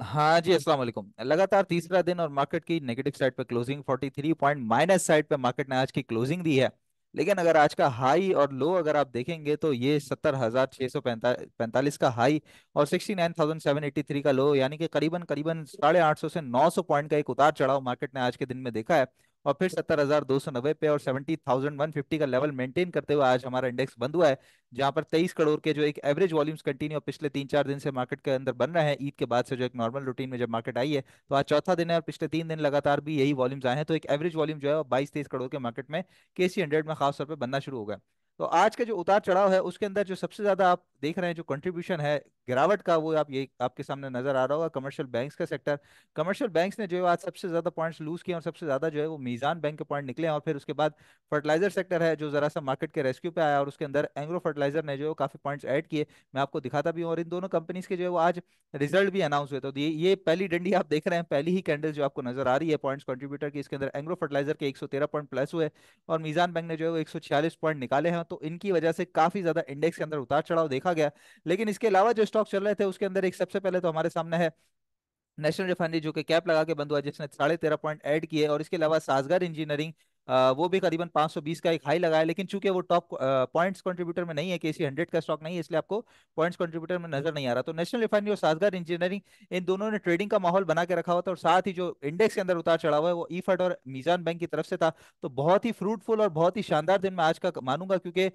हाँ जी अस्सलाम वालेकुम लगातार तीसरा दिन और मार्केट की नेगेटिव साइड पे क्लोजिंग 43 पॉइंट माइनस साइड पे मार्केट ने आज की क्लोजिंग दी है लेकिन अगर आज का हाई और लो अगर आप देखेंगे तो ये सत्तर हजार छह सौ पैंतालीस का हाई और sixty nine thousand seven eighty three का लो यानी कि करीबन करीबन साढ़े आठ सौ से नौ सौ पॉइंट का एक उतार चढ़ाव मार्केट ने आज के दिन में देखा है और फिर सत्तर हजार दो सौ नब्बे पे और सेवेंटी थाउजेंड वन फिफ्टी का लेवल मेंटेन करते हुए आज हमारा इंडेक्स बंद हुआ है जहां पर तेईस करोड़ के जो एक एवरेज वॉल्यूम्स कंटिन्यू पिछले तीन चार दिन से मार्केट के अंदर बन रहे हैं ईद के बाद से जो एक नॉर्मल रूटीन में जब मार्केट आई है तो आज चौथा दिन है और पिछले तीन दिन लगातार भी यही वॉल्यूम्स आए हैं तो एक एवरेज वॉल्यूम जो है बाईस तेईस करोड़ के मार्केट में के सी हंड्रेड में खासतौर पर बनना शुरू हो गया तो आज का जो उतार चढ़ाव है उसके अंदर जो सबसे ज्यादा आप देख रहे हैं जो कंट्रीब्यूशन है गिरावट का वो आप ये आपके सामने नजर आ रहा होगा कमर्शियल बैंक्स का सेक्टर कमर्शियल बैंक्स ने जो है आज सबसे ज्यादा पॉइंट्स लूज किए और सबसे ज्यादा जो है वो मीजान बैंक के पॉइंट निकले और फिर उसके बाद फर्टिलाइजर सेक्टर है जो जरा सा मार्केट के रेस्क्यू पे आया और उसके अंदर एंग्रो फर्टिलाइजर ने जो है काफी पॉइंट्स एड किए मैं आपको दिखाता भी हूँ और इन दोनों कंपनीज के जो है वो आज रिजल्ट भी अनाउंस हुए तो ये पहली डंडी आप देख रहे हैं पहली ही कैंडल जो आपको नजर आ रही है पॉइंट्स कंट्रीब्यूटर की इसके अंदर एंग्रो फर्टिलाइजर के एक पॉइंट प्लस हुए और मीजान बैंक ने जो है वो एक पॉइंट निकाले हैं तो इनकी वजह से काफी ज्यादा इंडेक्स के अंदर उतार चढ़ाव देखा गया लेकिन इसके अलावा जो स्टॉक चल रहे थे उसके अंदर एक सबसे पहले तो हमारे सामने है नेशनल रिफाइनरी जो कि कैप लगा के बंद हुआ जिसने साढ़े तेरह पॉइंट ऐड किए और इसके अलावा साजगार इंजीनियरिंग वो भी करीबन 520 का एक हाई लगाया लेकिन चूंकि वो टॉप पॉइंट्स कंट्रीब्यूटर में नहीं है केसी हंड्रेड का स्टॉक नहीं है इसलिए आपको पॉइंट्स कंट्रीब्यूटर में नजर नहीं आ रहा तो नेशनल रिफाइनरी और साजगार इंजीनियरिंग इन दोनों ने ट्रेडिंग का माहौल बना के रखा हुआ था और साथ ही जो इंडेक्स के अंदर उतार चढ़ा हुआ है वो ईफर्ट और मीजान बैंक की तरफ से था तो बहुत ही फ्रूटफुल और बहुत ही शानदार दिन में आज का मानूंगा क्योंकि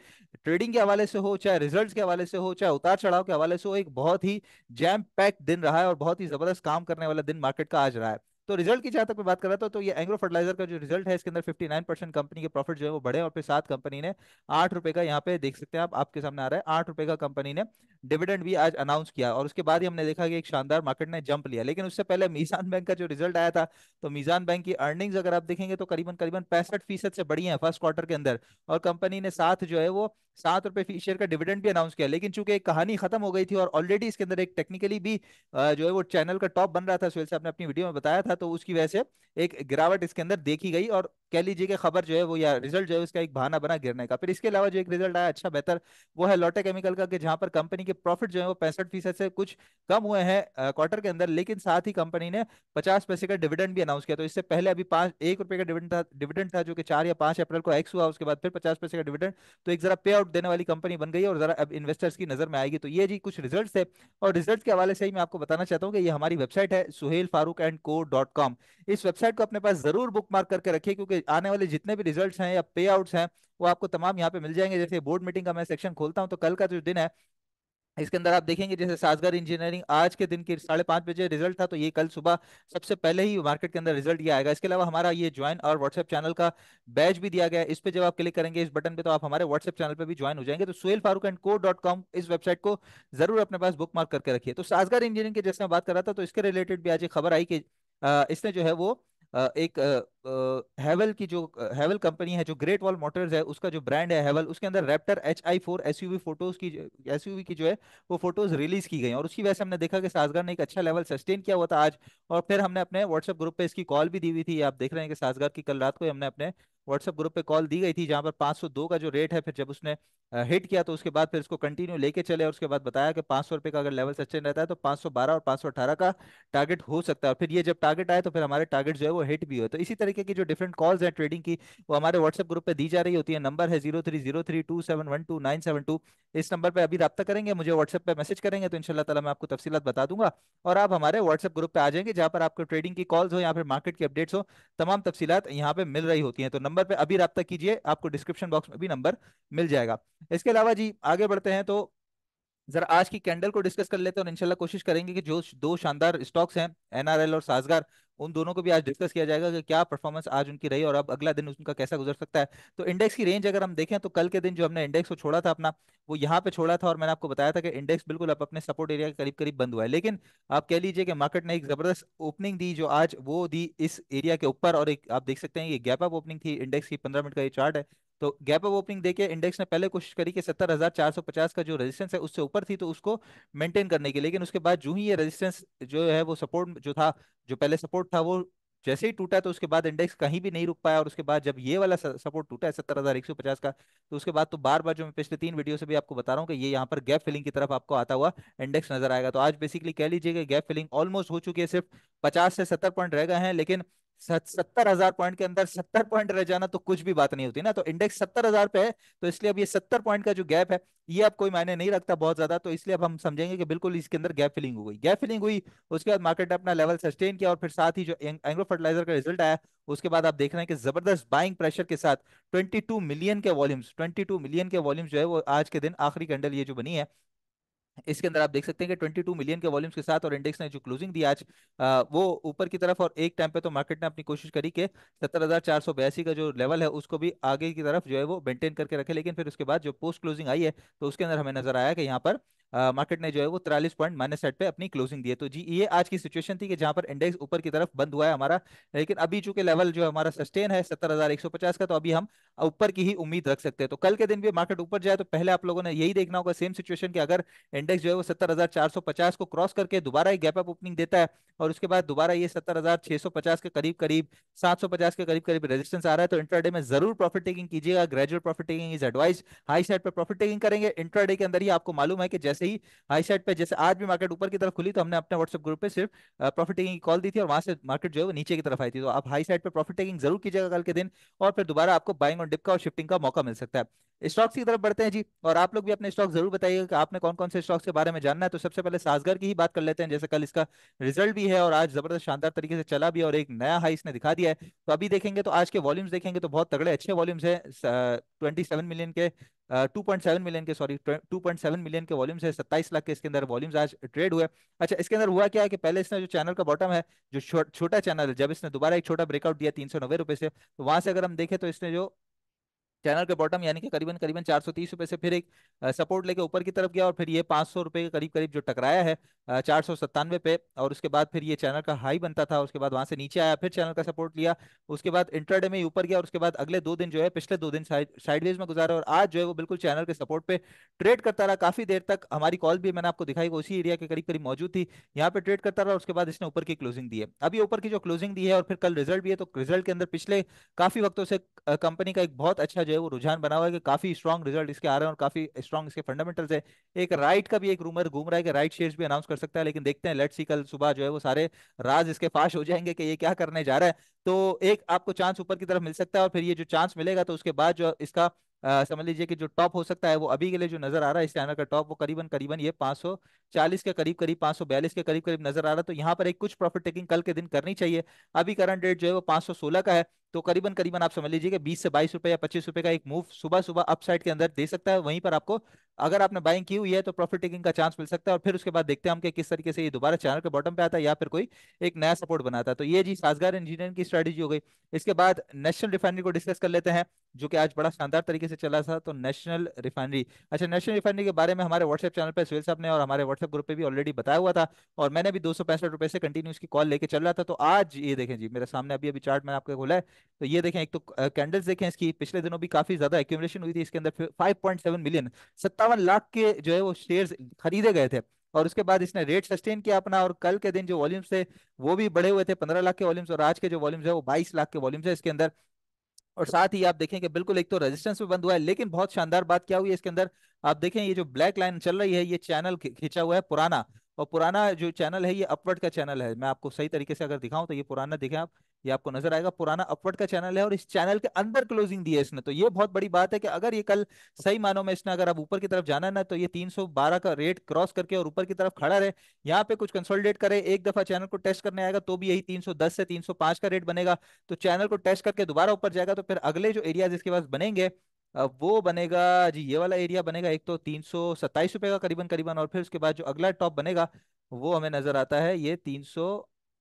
ट्रेडिंग के हवाले से हो चाहे रिजल्ट के हवाले से हो चाहे उतार चढ़ाव के हवाले से हो एक बहुत ही जैम पैक्ड दिन रहा है और बहुत ही जबरदस्त काम करने वाला दिन मार्केट का आज रहा है तो रिजल्ट की जहां तक मैं बात कर रहा था तो ये एंग्रो फर्टिलाइजर का जो रिजल्ट है इसके अंदर 59 परसेंट कंपनी के प्रॉफिट जो है वो बढ़े और फिर सात कंपनी ने आठ रुपए का यहाँ पे देख सकते हैं आप आपके सामने आ रहा है आठ रुपए का कंपनी ने डिविडेंड भी आज अनाउंस किया और उसके बाद ही हमने देखा कि एक शानदार मार्केट ने जंप लिया लेकिन उससे पहले मीजान बैंक का जो रिजल्ट आया था तो मीजान बैंक की अर्निंग्स अगर आप देखेंगे तो करीबन करीबन पैंसठ फीसद से बढ़ी है फर्स्ट क्वार्टर के अंदर और कंपनी ने साथ जो है वो सात रुपए फी शेयर का डिविडेंड भी अनाउंस किया लेकिन चूंकि एक कहानी खत्म हो गई थी और ऑलरेडी इसके अंदर एक टेक्निकली भी जो है वो चैनल का टॉप बन रहा था सुहेल साहब ने अपनी वीडियो में बताया था तो उसकी वजह से एक गिरावट इसके अंदर देखी गई और कह लीजिए कि खबर जो है वो या रिजल्ट जो है उसका एक बहाना बना गिरने का फिर इसके अलावा जो एक रिजल्ट आया अच्छा बेहतर वो है लॉटे केमिकल का कि जहां पर कंपनी के प्रॉफिट जो है वो पैंसठ फीसद से कुछ कम हुए हैं क्वार्टर के अंदर लेकिन साथ ही कंपनी ने पचास पैसे का डिविडेंड भी अनाउंस किया तो इससे पहले अभी पांच एक रुपए का डिविडेंड था डिविडेंड था जो कि चार या पांच अप्रैल को एक्स हुआ उसके बाद फिर पचास पैसे का डिविडेंड तो एक जरा पे आउट देने वाली कंपनी बन गई और जरा अब इन्वेस्टर्स की नजर में आएगी तो ये जी कुछ रिजल्ट है और रिजल्ट के हवाले से ही मैं आपको बताना चाहता हूँ कि ये हमारी वेबसाइट है Suhail Farooq and co dot com इस वेबसाइट को अपने पास जरूर बुक मार्क करके रखिए क्योंकि आने वाले जितने भी रिजल्ट हैं या पे आउट्स हैं वो आपको तमाम यहाँ पे मिल जाएंगे जैसे बोर्ड मीटिंग का मैं सेक्शन खोलता हूँ तो कल का जो दिन है इसके अंदर आप देखेंगे जैसे साजगर इंजीनियरिंग आज के दिन के साढ़े पांच बजे रिजल्ट था तो ये कल सुबह सबसे पहले ही मार्केट के अंदर रिजल्ट ये आएगा इसके अलावा हमारा ये ज्वाइन और व्हाट्सएप चैनल का बैच भी दिया गया इस पे जब आप क्लिक करेंगे इस बटन पे तो आप हमारे व्हाट्सएप चैनल पे भी ज्वाइन हो जाएंगे तो सुल Farooq and co dot com इस वेबसाइट को जरूर अपने पास बुक मार्क करके रखिए तो साजगार इंजीनियरिंग की जैसे मैं बात कर रहा था तो इसके रिलेटेड भी आज एक खबर आई कि इसने जो है वो एक हेवल की जो हैवल कंपनी है जो ग्रेट वॉल मोटर्स है उसका जो ब्रांड है हैवल उसके अंदर Raptor H I four S U V photos की एस यू वी की जो है वो फोटोज रिलीज की गई और उसकी वजह से हमने देखा कि साजगार ने एक अच्छा लेवल सस्टेन किया हुआ था आज और फिर हमने अपने व्हाट्सएप ग्रुप पे इसकी कॉल भी दी हुई थी आप देख रहे हैं कि साजगार की कल रात को हमने अपने व्हाट्सएप ग्रुप पे कॉल दी गई थी जहाँ पर 502 का जो रेट है फिर जब उसने हिट किया तो उसके बाद फिर इसको कंटिन्यू लेके चले और उसके बाद बताया कि पाँच सौ का अगर लेवल सस्टेन रहता है तो 512 और 518 का टारगेट हो सकता है और फिर ये जब टारगेट आए तो फिर हमारे टारगेट जो है वो हिट भी हो तो इसी तरह तरीके की जो डिफरेंट कॉल्स हैं ट्रेडिंग की वो हमारे व्हाट्सएप ग्रुप पे दी जा रही होती है नंबर है zero three zero three two seven one two nine seven two इस नंबर पे अभी रब्ता करेंगे मुझे व्हाट्सएप पे मैसेज करेंगे तो इनशाला तला मैं आपको तफसीत बता दूंगा और आप हमारे व्हाट्सएप ग्रुप पर आ जाएंगे जहाँ पर आपको ट्रेडिंग की कॉल्स हो या फिर मार्केट की अपडेट्स हो तमाम तफसीत यहाँ पे मिल रही होती है तो नंबर पर अभी रब्ता कीजिए आपको डिस्क्रिप्शन बॉक्स में भी नंबर मिल जाएगा इसके अलावा जी आगे बढ़ते हैं तो जरा आज की कैंडल को डिस्कस कर लेते हैं और इंशाल्लाह कोशिश करेंगे कि जो दो शानदार स्टॉक्स हैं एनआरएल और साजगार उन दोनों को भी आज डिस्कस किया जाएगा कि क्या परफॉर्मेंस आज उनकी रही और अब अगला दिन उनका कैसा गुजर सकता है तो इंडेक्स की रेंज अगर हम देखें तो कल के दिन जो हमने इंडेक्स को छोड़ा था अपना वो यहाँ पे छोड़ा था और मैंने आपको बताया था कि इंडेक्स बिल्कुल अब अपने सपोर्ट एरिया के करीब करीब बंद हुआ है लेकिन आप कह लीजिए कि मार्केट ने एक जबरदस्त ओपनिंग दी जो आज वो दी इस एरिया के ऊपर और एक आप देख सकते हैं ये गैप अप ओपनिंग थी इंडेक्स की पंद्रह मिनट का ये चार्ट है तो गैप अप ओपनिंग देखिए इंडेक्स ने पहले कोशिश करी कि सत्तर हजार चार सौ पचास का जो रेजिस्टेंस है उससे ऊपर थी तो उसको मेंटेन करने के लेकिन उसके बाद जो ही ये रेजिस्टेंस जो है वो सपोर्ट जो था जो पहले सपोर्ट था वो जैसे ही टूटा तो उसके बाद इंडेक्स कहीं भी नहीं रुक पाया और उसके बाद जब ये वाला सपोर्ट टूटा है सत्तर हज़ार एक सौ पचास का तो उसके बाद तो बार बार जो मैं पिछले तीन वीडियो से भी आपको बता रहा हूँ कि ये यहाँ पर गैप फिलिंग की तरफ आपको आता हुआ इंडेक्स नजर आएगा तो आज बेसिकली कह लीजिए कि गैप फिलिंग ऑलमोस्ट हो चुकी है सिर्फ पचास से सत्तर पॉइंट रह गए हैं लेकिन सत्तर हजार पॉइंट के अंदर सत्तर पॉइंट रह जाना तो कुछ भी बात नहीं होती ना तो इंडेक्स सत्तर हजार पे है तो इसलिए अब ये सत्तर पॉइंट का जो गैप है ये अब कोई मायने नहीं रखता बहुत ज्यादा तो इसलिए अब हम समझेंगे कि बिल्कुल इसके अंदर गैप फिलिंग हो गई गैप फिलिंग हुई उसके बाद मार्केट ने अपना लेवल सस्टेन किया और फिर साथ ही जो एंग्रो फर्टिलाइजर का रिजल्ट आया उसके बाद आप देख रहे हैं कि जबरदस्त बाइंग प्रेशर के साथ ट्वेंटी मिलियन के वॉल्यूम्स ट्वेंटी मिलियन के वॉल्यूम्स जो है वो आज के दिन आखिरी कैंडल ये जो बनी है इसके अंदर आप देख सकते हैं कि 22 मिलियन के वॉल्यूम्स के साथ और इंडेक्स ने जो क्लोजिंग दी आज आ, वो ऊपर की तरफ और एक टाइम पे तो मार्केट ने अपनी कोशिश करी कि सत्तर का जो लेवल है उसको भी आगे की तरफ जो है वो मेंटेन करके रखे लेकिन फिर उसके बाद जो पोस्ट क्लोजिंग आई है तो उसके अंदर हमें नजर आया कि यहाँ पर मार्केट ने जो है वो तिरालीस पॉइंट माइनस सेट पे अपनी क्लोजिंग दी है तो जी ये आज की सिचुएशन थी कि जहां पर इंडेक्स ऊपर की तरफ बंद हुआ है हमारा लेकिन अभी चूंकि लेवल जो हमारा सस्टेन है सत्तर हजार एक सौ पचास का तो अभी हम ऊपर की ही उम्मीद रख सकते हैं तो कल के दिन भी मार्केट ऊपर जाए तो पहले आप लोगों ने यही देखना होगा सेम सिचुएशन कि अगर इंडेक्स जो है वो सत्तर को क्रॉस करके दोबारा ही गैप अप ओपनिंग देता है और उसके बाद दोबारा ये सत्तर के करीब करीब सात के करीब करीब रेजिस्टेंस आ रहा है तो इंटरडे में जरूर प्रॉफिट टेकिंग कीजिएगा gradual profit taking is advice high side पर प्रॉफिट टेकिंग करेंगे इंटरडे के अंदर ही आपको मालूम है कि जैसे ही हाई साइड पर जैसे आज भी मार्केट ऊपर की तरफ खुली तो हमने अपने व्हाट्सएप ग्रुप पर सिर्फ प्रॉफिट टेकिंग की कॉल दी थी और वहां से मार्केट जो है वो नीचे की तरफ आई थी तो आप हाई साइड पर प्रॉफिट टेकिंग जरूर कीजिएगा कल के दिन और फिर दोबारा आपको बाइंग और डिप का और शिफ्टिंग का मौका मिल सकता है स्टॉक्स की तरफ बढ़ते हैं जी और आप लोग भी अपने स्टॉक जरूर बताइएगा कि आपने कौन कौन से स्टॉक्स के बारे में जानना है तो सबसे पहले साजगर की ही बात कर लेते हैं जैसे कल इसका रिजल्ट भी है और आज जबरदस्त शानदार तरीके से चला भी और एक नया हाई इसने दिखा दिया है तो अभी देखेंगे तो आज के वॉल्यूम्स देखेंगे तो बहुत तगड़े अच्छे वॉल्यूम्स है ट्वेंटी मिलियन के टू मिलियन के सॉरी टू मिलियन के वॉल्यूम्स है सत्ताईस लाख के इसके अंदर वॉल्यूम्स आज ट्रेड हुए अच्छा इसके अंदर हुआ क्या है कि पहले इसने जो चैनल का बॉटम है जो छोटा चैनल है जब इसने दोबारा एक छोटा ब्रेकआउट दिया तीन से तो वहां से अगर हम देखें तो इसने जो चैनल के बॉटम यानी कि करीबन करीबन चार सौ तीस से फिर एक सपोर्ट लेके ऊपर की तरफ गया और फिर ये पाँच सौ के करीब करीब जो टकराया है चार सौ सत्तानवे पे और उसके बाद फिर ये चैनल का हाई बनता था उसके बाद वहाँ से नीचे आया फिर चैनल का सपोर्ट लिया उसके बाद इंटरडे में ऊपर गया और उसके बाद अगले दो दिन जो है पिछले दो दिन साइडवेज में गुजारा और आज जो है वो बिल्कुल चैनल के सपोर्ट पे ट्रेड करता रहा काफ़ी देर तक हमारी कॉल भी मैंने आपको दिखाई उसी एरिया के करीब करीब मौजूद थी यहाँ पे ट्रेड करता रहा उसके बाद इसने ऊपर की क्लोजिंग दी है अभी ऊपर की जो क्लोजिंग दी है और फिर कल रिजल्ट भी है तो रिजल्ट के अंदर पिछले काफ़ी वक्तों से कंपनी का एक बहुत अच्छा जो है वो रुझान बना हुआ है कि काफी स्ट्रॉन्ग रिजल्ट इसके आ रहे हैं और काफी स्ट्रॉन्ग इसके फंडामेंटल्स है एक राइट का भी एक रूमर घूम रहा है कि राइट शेयर्स भी अनाउंस कर सकता है लेकिन देखते हैं लेट सी कल सुबह जो है वो सारे राज इसके फाश हो जाएंगे कि ये क्या करने जा रहा है तो एक आपको चांस ऊपर की तरफ मिल सकता है और फिर ये जो चांस मिलेगा तो उसके बाद जो इसका समझ लीजिए कि जो टॉप हो सकता है वो अभी के लिए जो नजर आ रहा है चैनल का टॉप वो करीबन करीबन ये 540 के करीब करीब 542 के करीब करीब नजर आ रहा है तो यहाँ पर एक कुछ प्रॉफिट टेकिंग कल के दिन करनी चाहिए अभी करंट रेट जो है वो 516 का है तो करीबन करीबन आप समझ लीजिए कि बीस से बाईस रुपए या पच्चीस रुपए का एक मूव सुबह सुबह अपसाइड के अंदर दे सकता है वहीं पर आपको अगर आपने बाइंग की हुई है तो प्रॉफिट टेकिंग का चांस मिल सकता है और फिर उसके बाद देखते हैं हम किस तरीके से ये दोबारा चैनल के बॉटम पे आता है या फिर कोई एक नया सपोर्ट बनाता है तो ये जी साजगार इंजीनियरिंग की स्ट्रेटेजी हो गई इसके बाद नेशनल रिफाइनरी को डिस्कस कर लेते हैं जो कि आज बड़ा शानदार तरीके से चला था तो नेशनल रिफाइनरी अच्छा नेशनल रिफाइनरी के बारे में हमारे व्हाट्सएप चैनल पर सुल साहब ने और हमारे व्हाट्सएप ग्रुप पर भी ऑलरेडी बताया हुआ था और मैंने भी दो सौ से कंटिन्यू की कॉल लेकर चल रहा था तो आज ये देखें जी मेरे सामने अभी अभी चार्ट मैंने आपको खोला है तो ये देखें एक तो कैंडल्स देखें इसकी पिछले दिनों भी काफी ज्यादा एक्यूमलेशन हुई थी इसके अंदर फाइव मिलियन सत्ता सत्तावन लाख के जो है वो शेयर्स खरीदे गए थे और उसके बाद इसने रेट सस्टेन किया अपना और कल के दिन जो वॉल्यूम्स थे वो भी बढ़े हुए थे पंद्रह लाख के वॉल्यूम्स और आज के जो वॉल्यूम्स है वो बाईस लाख के वॉल्यूम्स है इसके अंदर और साथ ही आप देखेंगे बिल्कुल एक तो रेजिस्टेंस भी बंद हुआ है लेकिन बहुत शानदार बात क्या हुई है इसके अंदर आप देखें ये जो ब्लैक लाइन चल रही है ये चैनल खींचा हुआ है पुराना और पुराना जो चैनल है ये अपवर्ड का चैनल है मैं आपको सही तरीके से अगर दिखाऊं तो ये पुराना देखें आप ये आपको नजर आएगा पुराना अपवर्ड का चैनल है और इस चैनल के अंदर क्लोजिंग दी है इसने तो ये बहुत बड़ी बात है कि अगर ये कल सही मानो में इसने अगर आप ऊपर की तरफ जाना ना तो ये 312 का रेट क्रॉस करके और ऊपर की तरफ खड़ा रहे यहाँ पे कुछ कंसोलिडेट करे एक दफा चैनल को टेस्ट करने आएगा तो भी यही तीन से तीन का रेट बनेगा तो चैनल को टेस्ट करके दोबारा ऊपर जाएगा तो फिर अगले जो एरिया इसके पास बनेंगे वो बनेगा जी ये वाला एरिया बनेगा एक तो तीन रुपए का करीबन करीबन और फिर उसके बाद जो अगला टॉप बनेगा वो हमें नजर आता है ये तीन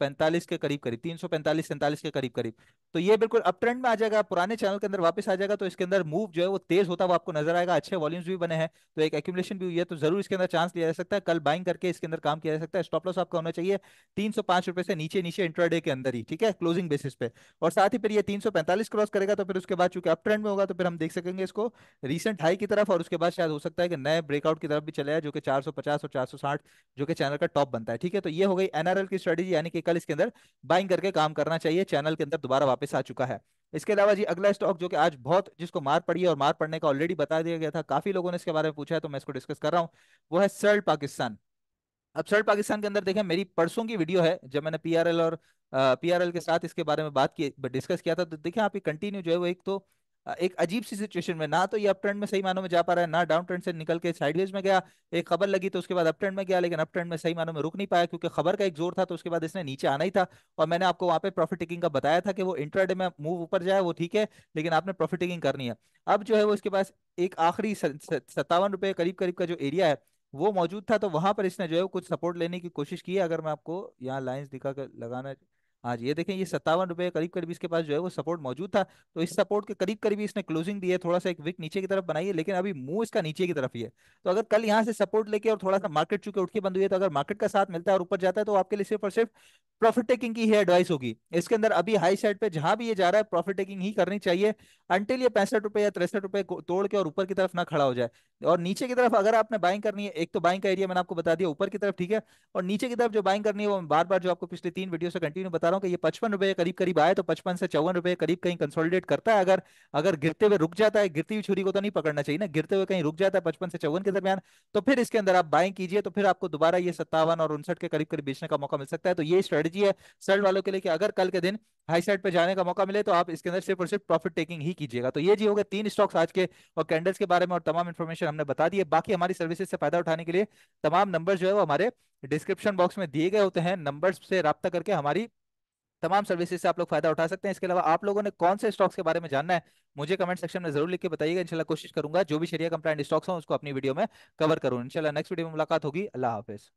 पैंतालीस के करीब करीब तीन सौ पैंतालीस सैंतालीस के करीब करीब तो ये बिल्कुल अप ट्रेंड में आ जाएगा पुराने चैनल के अंदर वापस आ जाएगा तो इसके अंदर मूव जो है वो तेज होता हुआ आपको नजर आएगा अच्छे वॉल्यूम्स भी बने हैं तो एक एक्यूमुलेशन भी हुई है तो जरूर इसके अंदर चांस लिया जा सकता है कल बाइंग करके इसके अंदर काम किया जा सकता है स्टॉप लॉस आपका होना चाहिए तीन रुपए से नीचे नीचे इंट्राडे के अंदर ही ठीक है क्लोजिंग बेसिस पे और साथ ही फिर यह तीन क्रॉस करेगा तो फिर उसके बाद चूंकि अप ट्रेंड में होगा तो फिर हम देख सकेंगे इसको रिसेंट हाई की तरफ और उसके बाद शायद हो सकता है कि नए ब्रेकआउट की तरफ भी चले जाए जो कि चार और चार जो कि चैनल का टॉप बनता है ठीक है तो ये हो गई एनआरएल की स्ट्रेटेजी यानी कि कल इसके अंदर बाइंग करके काम करना चाहिए चैनल के अंदर दोबारा वापस आ चुका है इसके अलावा जी अगला स्टॉक जो कि आज बहुत जिसको मार पड़ी है और मार पड़ने का ऑलरेडी बता दिया गया था काफी लोगों ने इसके बारे में पूछा है तो मैं इसको डिस्कस कर रहा हूँ वो है सर्ल पाकिस्तान अब सर्ल पाकिस्तान के अंदर देखें मेरी परसों की वीडियो है जब मैंने पीआरएल और पीआरएल के साथ इसके बारे में बात की डिस्कस किया था तो देखें आप ये कंटिन्यू जो है वो एक तो एक अजीब सी सिचुएशन में ना तो ये अपट्रेंड में सही मानों में जा पा रहा है ना डाउन ट्रेंड से निकल के साइडवेज में गया एक खबर लगी तो उसके बाद अपट्रेंड में गया लेकिन अप ट्रेंड में सही मानों में रुक नहीं पाया क्योंकि खबर का एक जोर था तो उसके बाद इसने नीचे आना ही था और मैंने आपको वहां पे प्रॉफिट टेकिंग का बताया था कि वो इंट्राडे में मूव ऊपर जाए वो ठीक है लेकिन आपने प्रॉफिट टेकिंग करनी है अब जो है वो इसके पास एक आखिरी सत्तावन रुपये करीब करीब का जो एरिया है वो मौजूद था तो वहां पर इसने जो है कुछ सपोर्ट लेने की कोशिश की है अगर मैं आपको यहाँ लाइन्स दिखा कर लगाना आज ये देखें ये सत्तावन रुपए करीब करीब इसके पास जो है वो सपोर्ट मौजूद था तो इस सपोर्ट के करीब करीब इसने क्लोजिंग दी है थोड़ा सा एक विक नीचे की तरफ बनाई है लेकिन अभी मुंह इसका नीचे की तरफ ही है तो अगर कल यहाँ से सपोर्ट लेके और थोड़ा सा मार्केट चुके उठ के बंद हुई है तो अगर मार्केट का साथ मिलता है और ऊपर जाता है तो आपके लिए सिर्फ और सिर्फ प्रॉफिट टेकिंग की ही एडवाइस होगी इसके अंदर अभी हाई साइड पे जहां भी ये जा रहा है प्रॉफिट टेकिंग ही करनी चाहिए अंटिल ये पैंसठ रुपए या तिरसठ रुपए तोड़ के और ऊपर की तरफ ना खड़ा हो जाए और नीचे की तरफ अगर आपने बाइंग करनी है एक तो बाइंग का एरिया मैंने आपको बता दिया ऊपर की तरफ ठीक है और नीचे की तरफ जो बाइंग करनी है वो बार बार जो आपको पिछले तीन वीडियो से कंटिन्यू बता रहा हूँ कि ये पचपन रुपए करीब करीब आए तो पचपन से चौवन रुपए करीब कहीं कंसोलिडेट करता है अगर अगर गिरते हुए रुक जाता है गिरती हुई छुरी को तो नहीं पकड़ना चाहिए ना गिरते हुए कहीं रुक जाता है पचपन से चौवन के हम्म। दरमियान तो फिर इसके अंदर आप बाइंग कीजिए तो फिर आपको दोबारा ये सत्तावन और उनसठ के करीब करीब बेचने का मौका मिल सकता है तो ये स्ट्रेटेजी है सर्ट वालों के लिए कि अगर कल के दिन हाई साइड पर जाने का मौका मिले तो आप इसके अंदर सिर्फ और सिर्फ प्रॉफिट टेकिंग ही कीजिएगा तो ये जी हो गए तीन स्टॉक्स आज के और कैंडल्स के बारे में और तमाम इन्फॉर्मेशन हमने बता दी है बाकी हमारी सर्विसेज से फायदा उठाने के लिए तमाम नंबर जो है वो हमारे डिस्क्रिप्शन बॉक्स में दिए गए होते हैं नंबर्स से रब्ता करके हमारी तमाम सर्विसेज से आप लोग फायदा उठा सकते हैं इसके अलावा आप लोगों ने कौन से स्टॉक्स के बारे में जानना है मुझे कमेंट सेक्शन में जरूर लिख के बताइएगा इनशाला कोशिश करूंगा जो भी शरिया कंप्लाइंट स्टॉक्स हो उसको अपनी वीडियो में कवर करूँ इनशाला नेक्स्ट वीडियो में मुलाकात होगी अल्लाह हाफिज़